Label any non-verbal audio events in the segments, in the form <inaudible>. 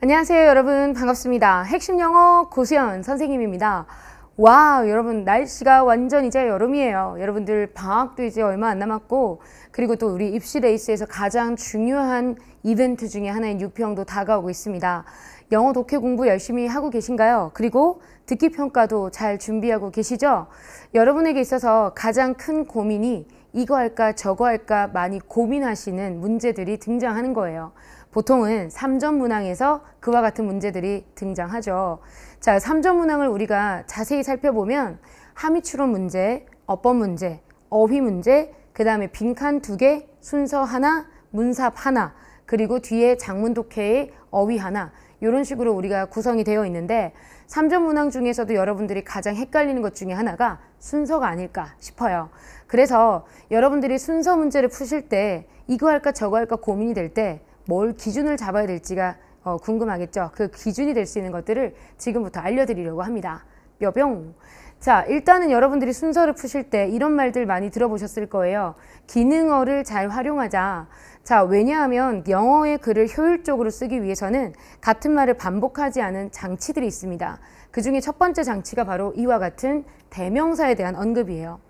안녕하세요 여러분 반갑습니다 핵심 영어 고수연 선생님입니다 와 여러분 날씨가 완전 이제 여름이에요 여러분들 방학도 이제 얼마 안 남았고 그리고 또 우리 입시 레이스에서 가장 중요한 이벤트 중에 하나인 유평도 다가오고 있습니다 영어 독해 공부 열심히 하고 계신가요? 그리고 듣기 평가도 잘 준비하고 계시죠? 여러분에게 있어서 가장 큰 고민이 이거 할까 저거 할까 많이 고민하시는 문제들이 등장하는 거예요 보통은 3전 문항에서 그와 같은 문제들이 등장하죠. 자, 3전 문항을 우리가 자세히 살펴보면 함의 추론 문제, 어법 문제, 어휘 문제, 그 다음에 빈칸 두 개, 순서 하나, 문삽 하나, 그리고 뒤에 장문 독해의 어휘 하나 이런 식으로 우리가 구성이 되어 있는데 3전 문항 중에서도 여러분들이 가장 헷갈리는 것 중에 하나가 순서가 아닐까 싶어요. 그래서 여러분들이 순서 문제를 푸실 때 이거 할까 저거 할까 고민이 될때 뭘 기준을 잡아야 될지가 어, 궁금하겠죠. 그 기준이 될 수 있는 것들을 지금부터 알려드리려고 합니다. 뼈병. 자, 일단은 여러분들이 순서를 푸실 때 이런 말들 많이 들어보셨을 거예요. 기능어를 잘 활용하자. 자, 왜냐하면 영어의 글을 효율적으로 쓰기 위해서는 같은 말을 반복하지 않은 장치들이 있습니다. 그 중에 첫 번째 장치가 바로 이와 같은 대명사에 대한 언급이에요.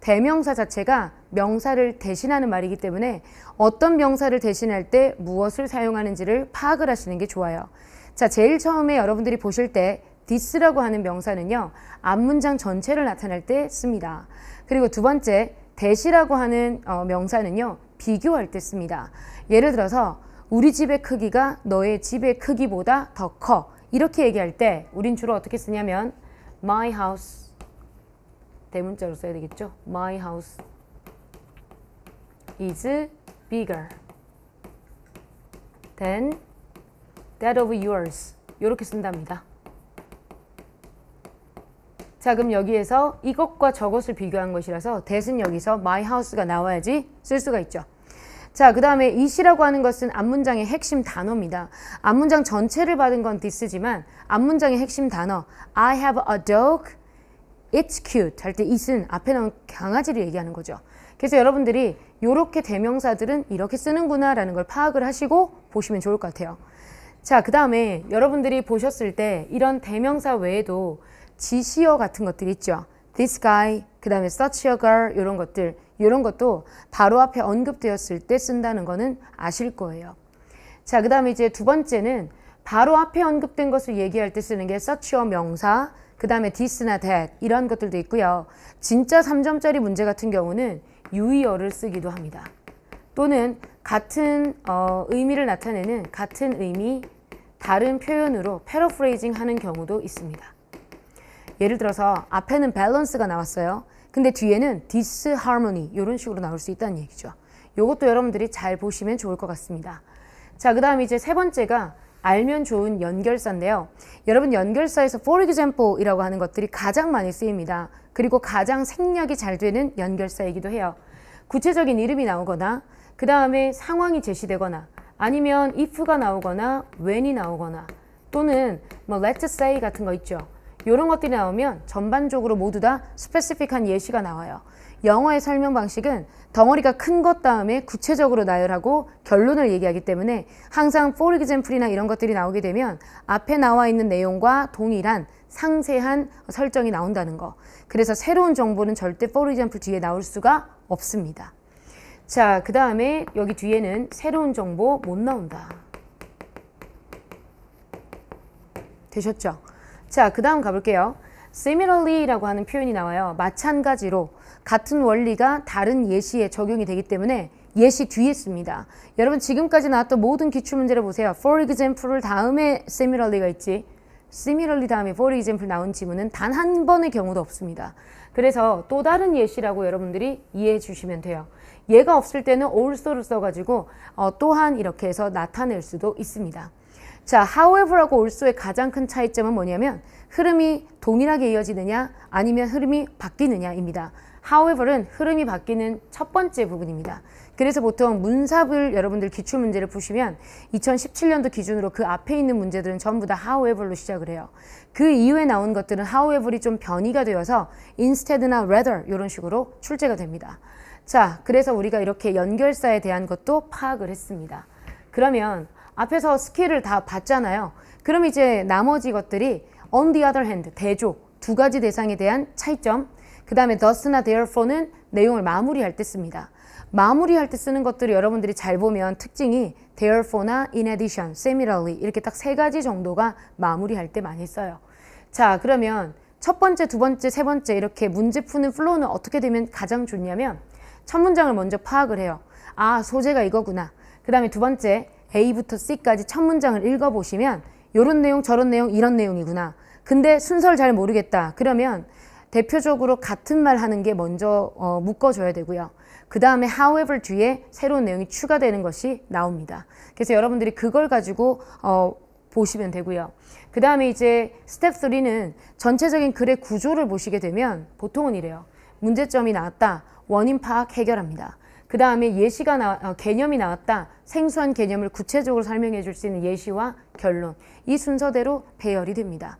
대명사 자체가 명사를 대신하는 말이기 때문에 어떤 명사를 대신할 때 무엇을 사용하는지를 파악을 하시는 게 좋아요. 자, 제일 처음에 여러분들이 보실 때 this라고 하는 명사는요. 앞문장 전체를 나타낼 때 씁니다. 그리고 두 번째, 대시라고 하는 어, 명사는요. 비교할 때 씁니다. 예를 들어서 우리 집의 크기가 너의 집의 크기보다 더 커. 이렇게 얘기할 때 우린 주로 어떻게 쓰냐면 my house 대문자로 써야 되겠죠? My house is bigger than that of yours. 이렇게 쓴답니다. 자 그럼 여기에서 이것과 저것을 비교한 것이라서 대신 여기서 my house가 나와야지 쓸 수가 있죠. 자, 그 다음에 이라고 하는 것은 앞문장의 핵심 단어입니다. 앞문장 전체를 받은 건 this지만 앞문장의 핵심 단어 I have a dog it's cute 할 때 it은 앞에 나온 강아지를 얘기하는 거죠. 그래서 여러분들이 이렇게 대명사들은 이렇게 쓰는구나 라는 걸 파악을 하시고 보시면 좋을 것 같아요. 자, 그 다음에 여러분들이 보셨을 때 이런 대명사 외에도 지시어 같은 것들 있죠. this guy, 그 다음에 such a girl 이런 것들 이런 것도 바로 앞에 언급되었을 때 쓴다는 거는 아실 거예요. 자, 그 다음에 이제 두 번째는 바로 앞에 언급된 것을 얘기할 때 쓰는 게 such a 명사, 그 다음에 디스나 that 이런 것들도 있고요. 진짜 3점짜리 문제 같은 경우는 유의어를 쓰기도 합니다. 또는 같은 어, 의미를 나타내는 같은 의미 다른 표현으로 패러프레이징 하는 경우도 있습니다. 예를 들어서 앞에는 밸런스가 나왔어요. 근데 뒤에는 disharmony 이런 식으로 나올 수 있다는 얘기죠. 이것도 여러분들이 잘 보시면 좋을 것 같습니다. 자, 그 다음 이제 세 번째가 알면 좋은 연결사인데요. 여러분 연결사에서 for example이라고 하는 것들이 가장 많이 쓰입니다. 그리고 가장 생략이 잘 되는 연결사이기도 해요. 구체적인 이름이 나오거나 그 다음에 상황이 제시되거나 아니면 if가 나오거나 when이 나오거나 또는 뭐 let's say 같은 거 있죠. 이런 것들이 나오면 전반적으로 모두 다 스페시픽한 예시가 나와요. 영어의 설명 방식은 덩어리가 큰 것 다음에 구체적으로 나열하고 결론을 얘기하기 때문에 항상 for example이나 이런 것들이 나오게 되면 앞에 나와 있는 내용과 동일한 상세한 설정이 나온다는 거. 그래서 새로운 정보는 절대 for example 뒤에 나올 수가 없습니다. 자, 그 다음에 여기 뒤에는 새로운 정보 못 나온다. 되셨죠? 자, 그 다음 가볼게요. similarly라고 하는 표현이 나와요. 마찬가지로 같은 원리가 다른 예시에 적용이 되기 때문에 예시 뒤에 있습니다. 여러분 지금까지 나왔던 모든 기출 문제를 보세요. for example를 다음에 similarly가 있지 similarly 다음에 for example 나온 지문은 단 한 번의 경우도 없습니다. 그래서 또 다른 예시라고 여러분들이 이해해 주시면 돼요. 얘가 없을 때는 also를 써가지고 어, 또한 이렇게 해서 나타낼 수도 있습니다. 자, however하고 also의 가장 큰 차이점은 뭐냐면 흐름이 동일하게 이어지느냐 아니면 흐름이 바뀌느냐입니다. however은 흐름이 바뀌는 첫 번째 부분입니다. 그래서 보통 문사불 여러분들 기출문제를 푸시면 2017년도 기준으로 그 앞에 있는 문제들은 전부 다 however로 시작을 해요. 그 이후에 나온 것들은 however이 좀 변이가 되어서 instead나 rather 이런 식으로 출제가 됩니다. 자, 그래서 우리가 이렇게 연결사에 대한 것도 파악을 했습니다. 그러면 앞에서 스킬을 다 봤잖아요. 그럼 이제 나머지 것들이 on the other hand, 대조, 두 가지 대상에 대한 차이점, 그 다음에 thus나 therefore는 내용을 마무리할 때 씁니다. 마무리할 때 쓰는 것들이 여러분들이 잘 보면 특징이 therefore나 in addition, similarly 이렇게 딱 세 가지 정도가 마무리할 때 많이 써요. 자 그러면 첫 번째, 두 번째, 세 번째 이렇게 문제 푸는 플로우는 어떻게 되면 가장 좋냐면 첫 문장을 먼저 파악을 해요. 아 소재가 이거구나. 그 다음에 두 번째 A부터 C까지 첫 문장을 읽어보시면 이런 내용 저런 내용 이런 내용이구나. 근데 순서를 잘 모르겠다. 그러면 대표적으로 같은 말 하는 게 먼저 어, 묶어줘야 되고요. 그 다음에 however 뒤에 새로운 내용이 추가되는 것이 나옵니다. 그래서 여러분들이 그걸 가지고 어, 보시면 되고요. 그 다음에 이제 스텝 3는 전체적인 글의 구조를 보시게 되면 보통은 이래요. 문제점이 나왔다. 원인 파악 해결합니다. 그 다음에 예시가 나, 어, 개념이 나왔다. 생소한 개념을 구체적으로 설명해 줄 수 있는 예시와 결론. 이 순서대로 배열이 됩니다.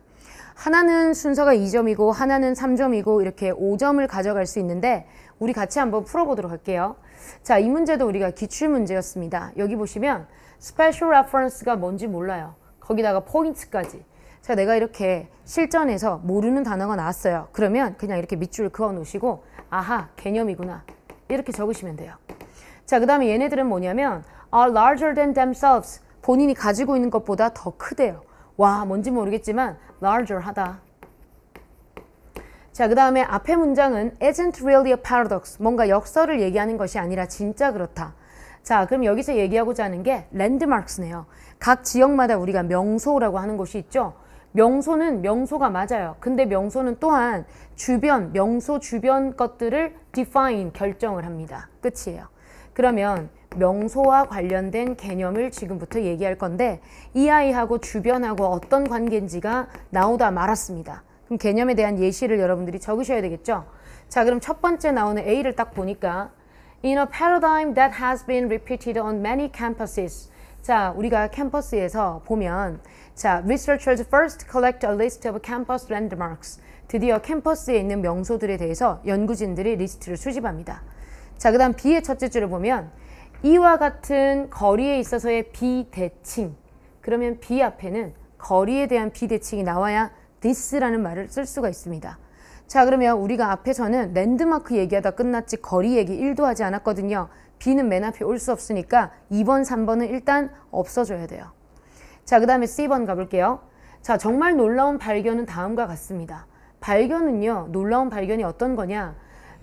하나는 순서가 2점이고 하나는 3점이고 이렇게 5점을 가져갈 수 있는데 우리 같이 한번 풀어보도록 할게요. 자, 이 문제도 우리가 기출문제였습니다. 여기 보시면 스페셜 레퍼런스가 뭔지 몰라요. 거기다가 포인트까지. 자, 내가 이렇게 실전에서 모르는 단어가 나왔어요. 그러면 그냥 이렇게 밑줄 그어 놓으시고 아하, 개념이구나. 이렇게 적으시면 돼요. 자, 그 다음에 얘네들은 뭐냐면 are larger than themselves. 본인이 가지고 있는 것보다 더 크대요. 와, 뭔지 모르겠지만 larger 하다. 자, 그 다음에 앞에 문장은 isn't really a paradox. 뭔가 역설을 얘기하는 것이 아니라 진짜 그렇다. 자, 그럼 여기서 얘기하고자 하는 게 랜드마크스네요. 각 지역마다 우리가 명소라고 하는 곳이 있죠. 명소는 명소가 맞아요. 근데 명소는 또한 주변, 명소 주변 것들을 define, 결정을 합니다. 끝이에요. 그러면 명소와 관련된 개념을 지금부터 얘기할 건데 이 아이하고 주변하고 어떤 관계인지가 나오다 말았습니다. 그럼 개념에 대한 예시를 여러분들이 적으셔야 되겠죠? 자, 그럼 첫 번째 나오는 A를 딱 보니까 In a paradigm that has been repeated on many campuses. 자, 우리가 캠퍼스에서 보면 자, researchers first collect a list of campus landmarks. 드디어 캠퍼스에 있는 명소들에 대해서 연구진들이 리스트를 수집합니다. 자, 그 다음 B의 첫째 줄을 보면 이와 같은 거리에 있어서의 비대칭. 그러면 B 앞에는 거리에 대한 비대칭이 나와야 this라는 말을 쓸 수가 있습니다. 자, 그러면 우리가 앞에서는 랜드마크 얘기하다 끝났지 거리 얘기 1도 하지 않았거든요. B는 맨 앞에 올 수 없으니까 2번, 3번은 일단 없어져야 돼요. 자, 그 다음에 C번 가볼게요. 자, 정말 놀라운 발견은 다음과 같습니다. 발견은요, 놀라운 발견이 어떤 거냐?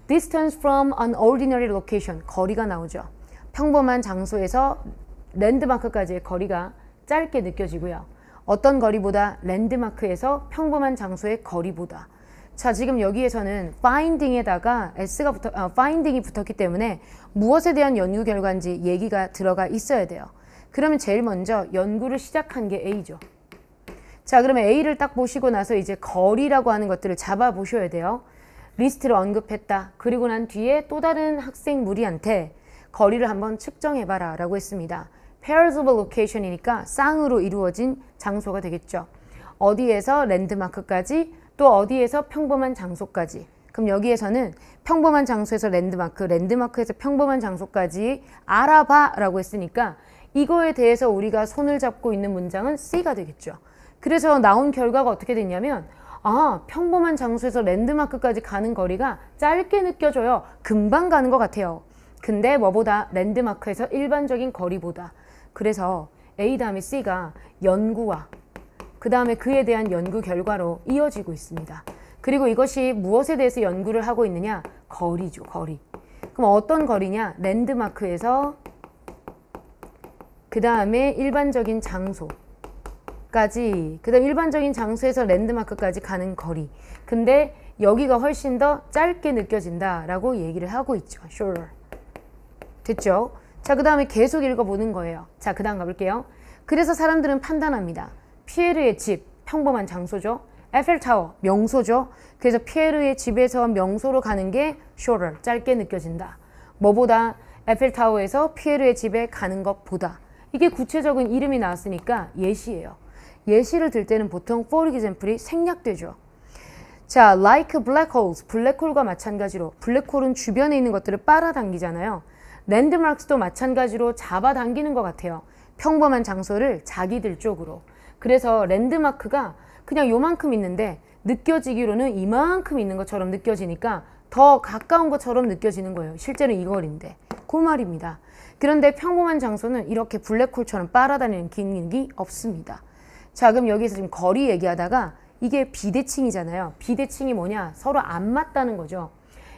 Distance from an ordinary location, 거리가 나오죠. 평범한 장소에서 랜드마크까지의 거리가 짧게 느껴지고요. 어떤 거리보다 랜드마크에서 평범한 장소의 거리보다 자 지금 여기에서는 finding에다가 s가 붙어 아, finding이 붙었기 때문에 무엇에 대한 연구 결과인지 얘기가 들어가 있어야 돼요. 그러면 제일 먼저 연구를 시작한 게 A죠. 자 그러면 A를 딱 보시고 나서 이제 거리라고 하는 것들을 잡아 보셔야 돼요. 리스트를 언급했다. 그리고 난 뒤에 또 다른 학생 무리한테 거리를 한번 측정해봐라 라고 했습니다. p a i r s a b l location이니까 쌍으로 이루어진 장소가 되겠죠. 어디에서 랜드마크까지 또 어디에서 평범한 장소까지 그럼 여기에서는 평범한 장소에서 랜드마크, 랜드마크에서 평범한 장소까지 알아봐 라고 했으니까 이거에 대해서 우리가 손을 잡고 있는 문장은 C가 되겠죠. 그래서 나온 결과가 어떻게 됐냐면 아 평범한 장소에서 랜드마크까지 가는 거리가 짧게 느껴져요. 금방 가는 것 같아요. 근데 뭐보다 랜드마크에서 일반적인 거리보다 그래서 A 다음에 C가 연구와 그 다음에 그에 대한 연구 결과로 이어지고 있습니다. 그리고 이것이 무엇에 대해서 연구를 하고 있느냐? 거리죠, 거리. 그럼 어떤 거리냐? 랜드마크에서 그 다음에 일반적인 장소까지 그 다음 일반적인 장소에서 랜드마크까지 가는 거리 근데 여기가 훨씬 더 짧게 느껴진다 라고 얘기를 하고 있죠 s h r e 됐죠? 자그 다음에 계속 읽어보는 거예요 자그 다음 가볼게요 그래서 사람들은 판단합니다 피에르의 집 평범한 장소죠 에펠타워 명소죠 그래서 피에르의 집에서 명소로 가는 게 shorter 짧게 느껴진다 뭐보다 에펠타워에서 피에르의 집에 가는 것보다 이게 구체적인 이름이 나왔으니까 예시예요. 예시를 들 때는 보통 for example이 생략되죠. 자, like black holes, 블랙홀과 마찬가지로 블랙홀은 주변에 있는 것들을 빨아당기잖아요. 랜드마크도 마찬가지로 잡아당기는 것 같아요. 평범한 장소를 자기들 쪽으로. 그래서 랜드마크가 그냥 요만큼 있는데 느껴지기로는 이만큼 있는 것처럼 느껴지니까 더 가까운 것처럼 느껴지는 거예요. 실제는 이 거리인데. 그 말입니다. 그런데 평범한 장소는 이렇게 블랙홀처럼 빨아다니는 기능이 없습니다. 자 그럼 여기서 지금 거리 얘기하다가 이게 비대칭이잖아요. 비대칭이 뭐냐? 서로 안 맞다는 거죠.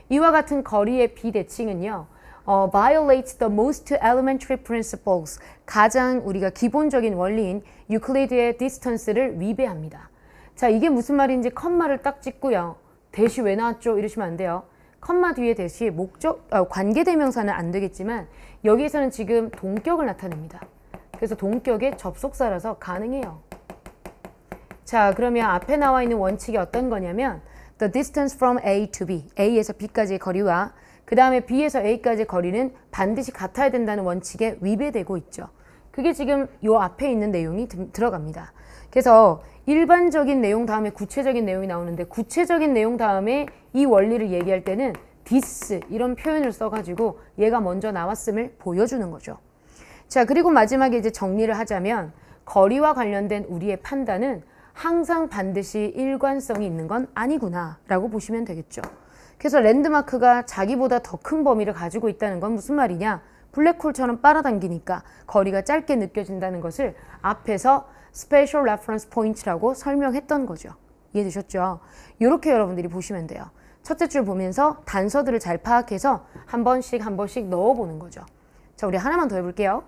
이와 같은 거리의 비대칭은요. 어, violates the most elementary principles. 가장 우리가 기본적인 원리인 유클리드의 distance를 위배합니다. 자, 이게 무슨 말인지 컴마를 딱 찍고요. 대시 왜 나왔죠? 이러시면 안 돼요. 컴마 뒤에 대시 목적 어, 관계대명사는 안 되겠지만 여기에서는 지금 동격을 나타냅니다. 그래서 동격의 접속사라서 가능해요. 자 그러면 앞에 나와 있는 원칙이 어떤 거냐면 the distance from A to B, A에서 B까지의 거리와 그 다음에 B에서 A까지의 거리는 반드시 같아야 된다는 원칙에 위배되고 있죠. 그게 지금 요 앞에 있는 내용이 들어갑니다. 그래서 일반적인 내용 다음에 구체적인 내용이 나오는데 구체적인 내용 다음에 이 원리를 얘기할 때는 this 이런 표현을 써가지고 얘가 먼저 나왔음을 보여주는 거죠. 자 그리고 마지막에 이제 정리를 하자면 거리와 관련된 우리의 판단은 항상 반드시 일관성이 있는 건 아니구나 라고 보시면 되겠죠. 그래서 랜드마크가 자기보다 더 큰 범위를 가지고 있다는 건 무슨 말이냐 블랙홀처럼 빨아당기니까 거리가 짧게 느껴진다는 것을 앞에서 스페셜 레퍼런스 포인트라고 설명했던 거죠. 이해되셨죠? 이렇게 여러분들이 보시면 돼요. 첫째 줄 보면서 단서들을 잘 파악해서 한 번씩 한 번씩 넣어보는 거죠. 자, 우리 하나만 더 해볼게요.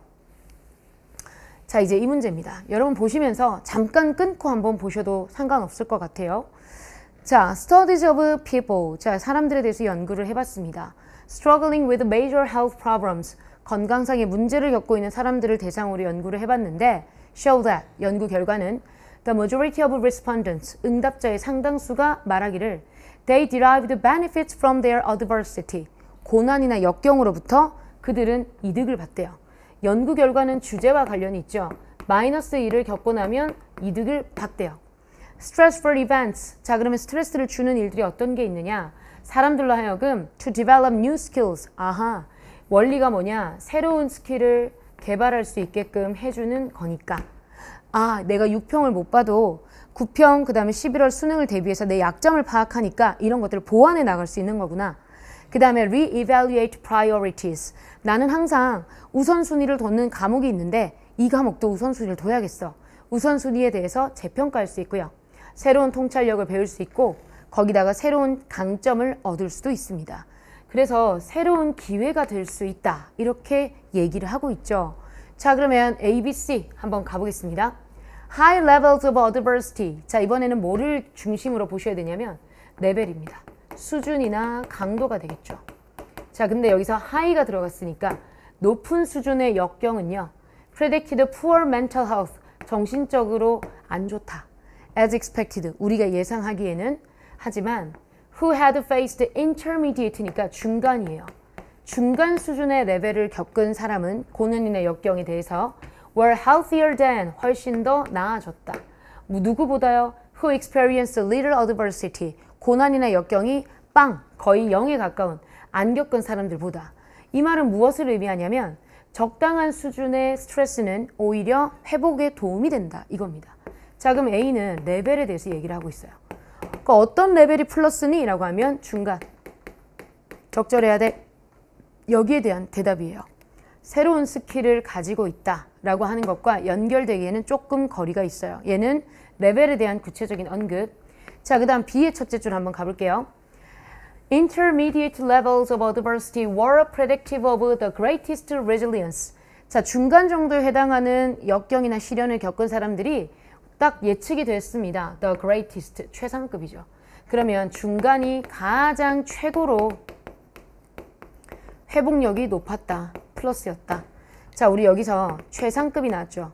자, 이제 이 문제입니다. 여러분 보시면서 잠깐 끊고 한 번 보셔도 상관없을 것 같아요. 자, Studies of People. 자, 사람들에 대해서 연구를 해봤습니다. Struggling with major health problems. 건강상의 문제를 겪고 있는 사람들을 대상으로 연구를 해봤는데 show that 연구 결과는 the majority of respondents 응답자의 상당수가 말하기를 they derived benefits from their adversity 고난이나 역경으로부터 그들은 이득을 봤대요. 연구 결과는 주제와 관련이 있죠. 마이너스 1을 겪고 나면 이득을 봤대요 stressful events. 자, 그러면 스트레스를 주는 일들이 어떤 게 있느냐? 사람들로 하여금 to develop new skills. 아하. 원리가 뭐냐? 새로운 스킬을 개발할 수 있게끔 해주는 거니까 아 내가 6평을 못 봐도 9평 그 다음에 11월 수능을 대비해서 내 약점을 파악하니까 이런 것들을 보완해 나갈 수 있는 거구나 그 다음에 re-evaluate priorities 나는 항상 우선순위를 뒀는 과목이 있는데 이 과목도 우선순위를 둬야겠어 우선순위에 대해서 재평가할 수 있고요 새로운 통찰력을 배울 수 있고 거기다가 새로운 강점을 얻을 수도 있습니다 그래서 새로운 기회가 될 수 있다. 이렇게 얘기를 하고 있죠. 자, 그러면 ABC 한번 가보겠습니다. High levels of adversity. 자, 이번에는 뭐를 중심으로 보셔야 되냐면 레벨입니다. 수준이나 강도가 되겠죠. 자, 근데 여기서 high가 들어갔으니까 높은 수준의 역경은요. predicted poor mental health. 정신적으로 안 좋다. as expected. 우리가 예상하기에는 하지만 who had faced intermediate니까 중간이에요. 중간 수준의 레벨을 겪은 사람은 고난인의 역경에 대해서 were healthier than 훨씬 더 나아졌다. 뭐 누구보다요? who experienced little adversity 고난이나 역경이 빵 거의 0에 가까운 안 겪은 사람들보다 이 말은 무엇을 의미하냐면 적당한 수준의 스트레스는 오히려 회복에 도움이 된다 이겁니다. 자 그럼 A는 레벨에 대해서 얘기를 하고 있어요. 그 어떤 레벨이 플러스니? 라고 하면 중간. 적절해야 돼. 여기에 대한 대답이에요. 새로운 스킬을 가지고 있다 라고 하는 것과 연결되기에는 조금 거리가 있어요. 얘는 레벨에 대한 구체적인 언급. 자, 그 다음 B의 첫째 줄 한번 가볼게요. Intermediate levels of adversity were predictive of the greatest resilience. 자, 중간 정도에 해당하는 역경이나 시련을 겪은 사람들이 딱 예측이 됐습니다. The greatest, 최상급이죠. 그러면 중간이 가장 최고로 회복력이 높았다. 플러스였다. 자, 우리 여기서 최상급이 나왔죠.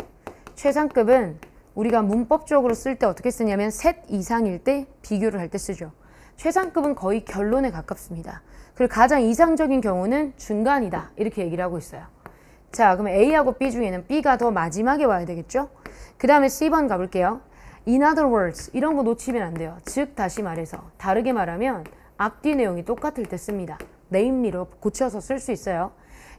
최상급은 우리가 문법적으로 쓸 때 어떻게 쓰냐면 셋 이상일 때 비교를 할 때 쓰죠. 최상급은 거의 결론에 가깝습니다. 그리고 가장 이상적인 경우는 중간이다. 이렇게 얘기를 하고 있어요. 자, 그럼 A하고 B 중에는 B가 더 마지막에 와야 되겠죠? 그 다음에 C번 가볼게요. In other words, 이런 거 놓치면 안 돼요. 즉, 다시 말해서, 다르게 말하면 앞뒤 내용이 똑같을 때 씁니다. name로 고쳐서 쓸 수 있어요.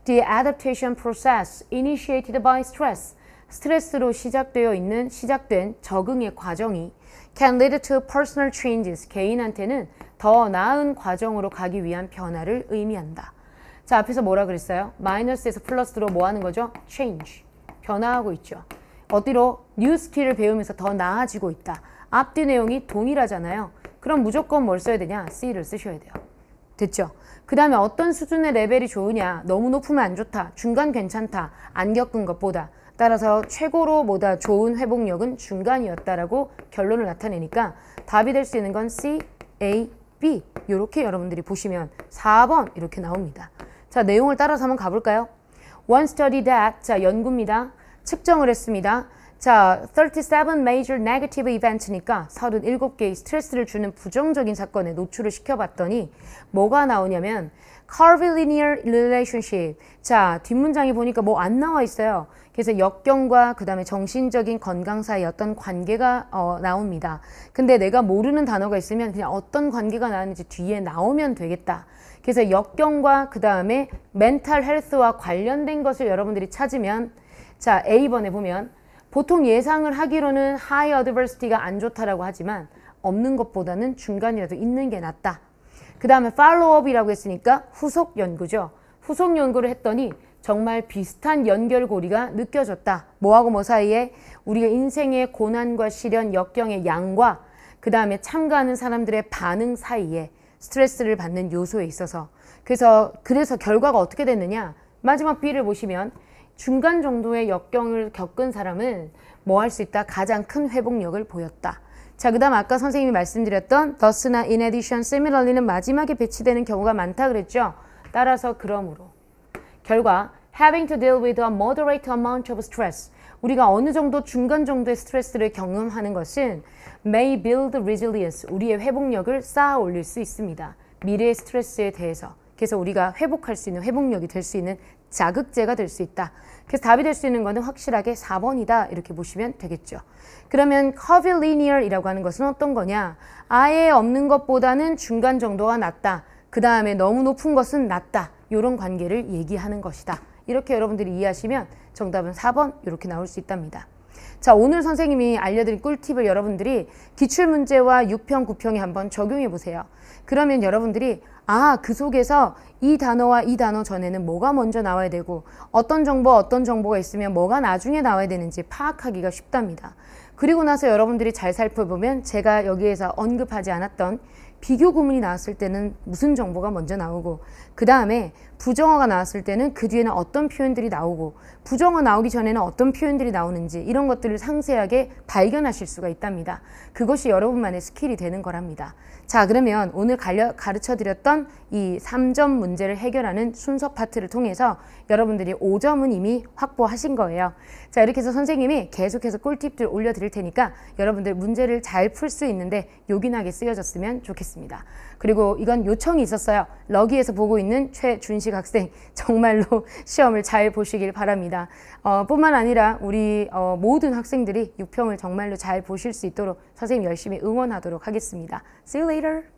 The adaptation process initiated by stress. 스트레스로 시작되어 있는 시작된 적응의 과정이 can lead to personal changes. 개인한테는 더 나은 과정으로 가기 위한 변화를 의미한다. 자, 앞에서 뭐라 그랬어요? 마이너스에서 플러스로 뭐 하는 거죠? change. 변화하고 있죠. 어디로 뉴 스킬을 배우면서 더 나아지고 있다. 앞뒤 내용이 동일하잖아요. 그럼 무조건 뭘 써야 되냐? C를 쓰셔야 돼요. 됐죠? 그 다음에 어떤 수준의 레벨이 좋으냐? 너무 높으면 안 좋다. 중간 괜찮다. 안 겪은 것보다. 따라서 최고로 뭐다 좋은 회복력은 중간이었다라고 결론을 나타내니까 답이 될 수 있는 건 C, A, B 이렇게 여러분들이 보시면 4번 이렇게 나옵니다. 자 내용을 따라서 한번 가볼까요? One study that 자 연구입니다. 측정을 했습니다. 자, 37 major negative event니까 37개의 스트레스를 주는 부정적인 사건에 노출을 시켜봤더니 뭐가 나오냐면 curvilinear relationship. 자, 뒷문장에 보니까 뭐 안 나와 있어요. 그래서 역경과 그 다음에 정신적인 건강 사이 어떤 관계가 어, 나옵니다. 근데 내가 모르는 단어가 있으면 그냥 어떤 관계가 나는지 뒤에 나오면 되겠다. 그래서 역경과 그 다음에 멘탈 헬스와 관련된 것을 여러분들이 찾으면 자, A번에 보면 보통 예상을 하기로는 하이 어드버시티가 안 좋다라고 하지만 없는 것보다는 중간이라도 있는 게 낫다. 그 다음에 팔로업이라고 했으니까 후속 연구죠. 후속 연구를 했더니 정말 비슷한 연결고리가 느껴졌다. 뭐하고 뭐 사이에 우리가 인생의 고난과 시련, 역경의 양과 그 다음에 참가하는 사람들의 반응 사이에 스트레스를 받는 요소에 있어서 그래서 그래서 결과가 어떻게 됐느냐 마지막 B를 보시면 중간 정도의 역경을 겪은 사람은 뭐 할 수 있다? 가장 큰 회복력을 보였다. 자, 그 다음 아까 선생님이 말씀드렸던 thus나 in addition, similarly는 마지막에 배치되는 경우가 많다 그랬죠? 따라서 그러므로 결과 having to deal with a moderate amount of stress 우리가 어느 정도 중간 정도의 스트레스를 경험하는 것은 may build resilience 우리의 회복력을 쌓아 올릴 수 있습니다. 미래의 스트레스에 대해서 그래서 우리가 회복할 수 있는 회복력이 될 수 있는 자극제가 될 수 있다. 그래서 답이 될 수 있는 것은 확실하게 4번이다 이렇게 보시면 되겠죠. 그러면 curvilinear이라고 하는 것은 어떤 거냐? 아예 없는 것보다는 중간 정도가 낫다. 그 다음에 너무 높은 것은 낮다. 이런 관계를 얘기하는 것이다. 이렇게 여러분들이 이해하시면 정답은 4번 이렇게 나올 수 있답니다. 자 오늘 선생님이 알려드린 꿀팁을 여러분들이 기출문제와 6평, 9평에 한번 적용해 보세요. 그러면 여러분들이 아, 그 속에서 이 단어와 이 단어 전에는 뭐가 먼저 나와야 되고 어떤 정보, 어떤 정보가 있으면 뭐가 나중에 나와야 되는지 파악하기가 쉽답니다. 그리고 나서 여러분들이 잘 살펴보면 제가 여기에서 언급하지 않았던 비교 구문이 나왔을 때는 무슨 정보가 먼저 나오고 그 다음에 부정어가 나왔을 때는 그 뒤에는 어떤 표현들이 나오고 부정어 나오기 전에는 어떤 표현들이 나오는지 이런 것들을 상세하게 발견하실 수가 있답니다. 그것이 여러분만의 스킬이 되는 거랍니다. 자 그러면 오늘 가르쳐 드렸던 이 3점 문제를 해결하는 순서 파트를 통해서 여러분들이 5점은 이미 확보하신 거예요. 자 이렇게 해서 선생님이 계속해서 꿀팁들 올려드릴 테니까 여러분들 문제를 잘 풀 수 있는데 요긴하게 쓰여졌으면 좋겠습니다. 그리고 이건 요청이 있었어요. 러기에서 보고 있는 최준식 공식 학생 정말로 <laughs> 시험을 잘 보시길 바랍니다. 어, 뿐만 아니라 우리 어, 모든 학생들이 6평을 정말로 잘 보실 수 있도록 선생님 열심히 응원하도록 하겠습니다. See you later!